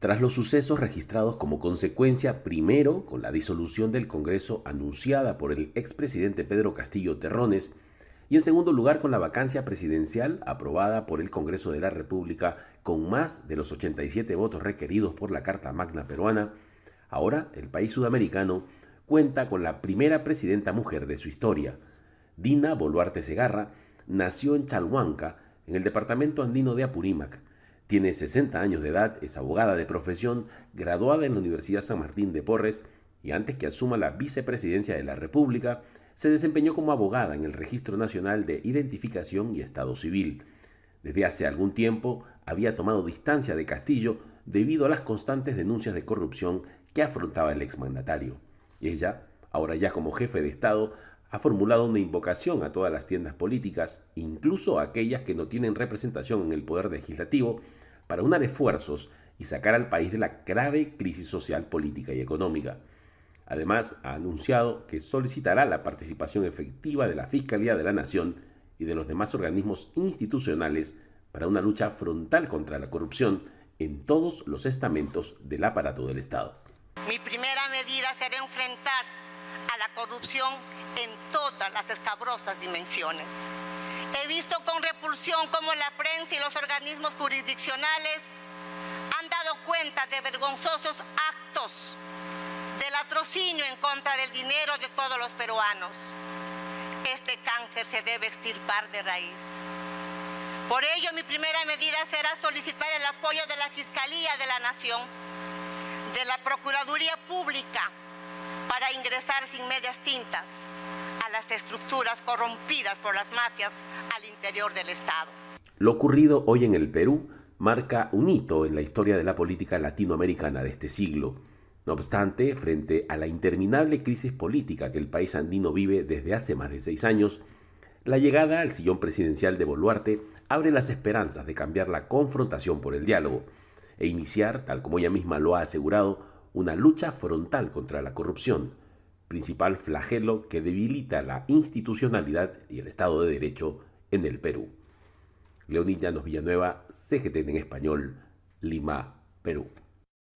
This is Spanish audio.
tras los sucesos registrados como consecuencia, primero, con la disolución del Congreso anunciada por el expresidente Pedro Castillo Terrones, y en segundo lugar, con la vacancia presidencial aprobada por el Congreso de la República con más de los 87 votos requeridos por la Carta Magna peruana, ahora el país sudamericano cuenta con la primera presidenta mujer de su historia. Dina Boluarte Segarra nació en Chalhuanca, en el departamento andino de Apurímac, tiene 60 años de edad, es abogada de profesión, graduada en la Universidad San Martín de Porres y antes que asuma la vicepresidencia de la República, se desempeñó como abogada en el Registro Nacional de Identificación y Estado Civil. Desde hace algún tiempo había tomado distancia de Castillo debido a las constantes denuncias de corrupción que afrontaba el exmandatario. Ella, ahora ya como jefe de Estado, ha formulado una invocación a todas las tiendas políticas, incluso a aquellas que no tienen representación en el poder legislativo, para unar esfuerzos y sacar al país de la grave crisis social, política y económica. Además, ha anunciado que solicitará la participación efectiva de la Fiscalía de la Nación y de los demás organismos institucionales para una lucha frontal contra la corrupción en todos los estamentos del aparato del Estado. Mi primera medida será enfrentar a la corrupción en todas las escabrosas dimensiones. He visto con repulsión cómo la prensa y los organismos jurisdiccionales han dado cuenta de vergonzosos actos de latrocinio en contra del dinero de todos los peruanos. Este cáncer se debe extirpar de raíz. Por ello, mi primera medida será solicitar el apoyo de la Fiscalía de la Nación, de la Procuraduría Pública, para ingresar sin medias tintas a las estructuras corrompidas por las mafias al interior del Estado. Lo ocurrido hoy en el Perú marca un hito en la historia de la política latinoamericana de este siglo. No obstante, frente a la interminable crisis política que el país andino vive desde hace más de seis años, la llegada al sillón presidencial de Boluarte abre las esperanzas de cambiar la confrontación por el diálogo e iniciar, tal como ella misma lo ha asegurado, una lucha frontal contra la corrupción, principal flagelo que debilita la institucionalidad y el Estado de Derecho en el Perú. Llanos Villanueva, CGTN en español, Lima, Perú.